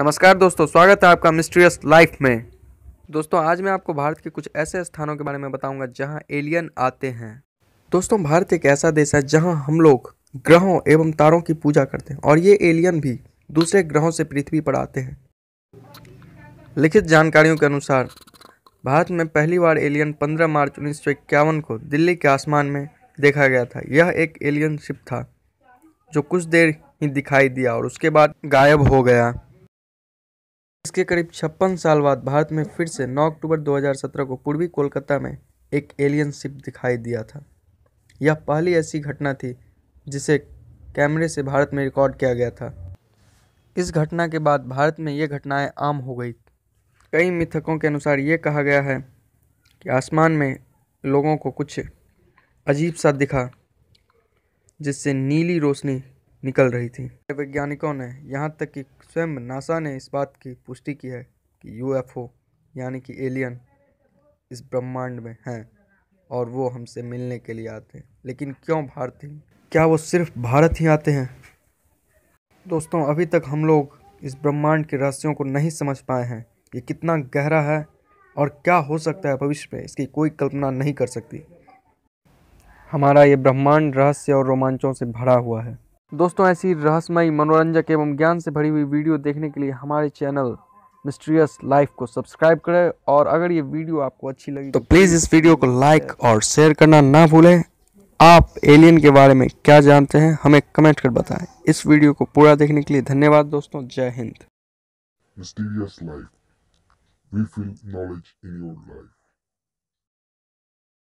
नमस्कार दोस्तों स्वागत है आपका मिस्ट्रियस लाइफ में दोस्तों आज मैं आपको भारत के कुछ ऐसे स्थानों के बारे में बताऊंगा जहां एलियन आते हैं दोस्तों भारत एक ऐसा देश है जहां हम लोग ग्रहों एवं तारों की पूजा करते हैं और ये एलियन भी दूसरे ग्रहों से पृथ्वी पर आते हैं लिखित जानकारियों के अनुसार भारत में पहली बार एलियन 15 मार्च उन्नीस को दिल्ली के आसमान में देखा गया था यह एक एलियन शिप था जो कुछ देर ही दिखाई दिया और उसके बाद गायब हो गया इसके करीब छप्पन साल बाद भारत में फिर से 9 अक्टूबर 2017 को पूर्वी कोलकाता में एक एलियन शिप दिखाई दिया था यह पहली ऐसी घटना थी जिसे कैमरे से भारत में रिकॉर्ड किया गया था इस घटना के बाद भारत में ये घटनाएं आम हो गई कई मिथकों के अनुसार ये कहा गया है कि आसमान में लोगों को कुछ अजीब सा दिखा जिससे नीली रोशनी निकल रही थी वैज्ञानिकों ने यहाँ तक कि स्वयं नासा ने इस बात की पुष्टि की है कि यूएफओ यानी कि एलियन इस ब्रह्मांड में हैं और वो हमसे मिलने के लिए आते हैं लेकिन क्यों भारतीय क्या वो सिर्फ भारत ही आते हैं दोस्तों अभी तक हम लोग इस ब्रह्मांड के रहस्यों को नहीं समझ पाए हैं ये कितना गहरा है और क्या हो सकता है भविष्य में इसकी कोई कल्पना नहीं कर सकती हमारा ये ब्रह्मांड रहस्य और रोमांचों से भरा हुआ है दोस्तों ऐसी रहस्यमयी मनोरंजक एवं ज्ञान से भरी हुई वीडियो देखने के लिए हमारे चैनल मिस्ट्रियस लाइफ को सब्सक्राइब करें और अगर ये वीडियो आपको अच्छी लगी तो प्लीज़ इस वीडियो को लाइक और शेयर करना ना भूलें आप एलियन के बारे में क्या जानते हैं हमें कमेंट कर बताएं इस वीडियो को पूरा देखने के लिए धन्यवाद दोस्तों Jai Hind mysterious life we feel knowledge in your life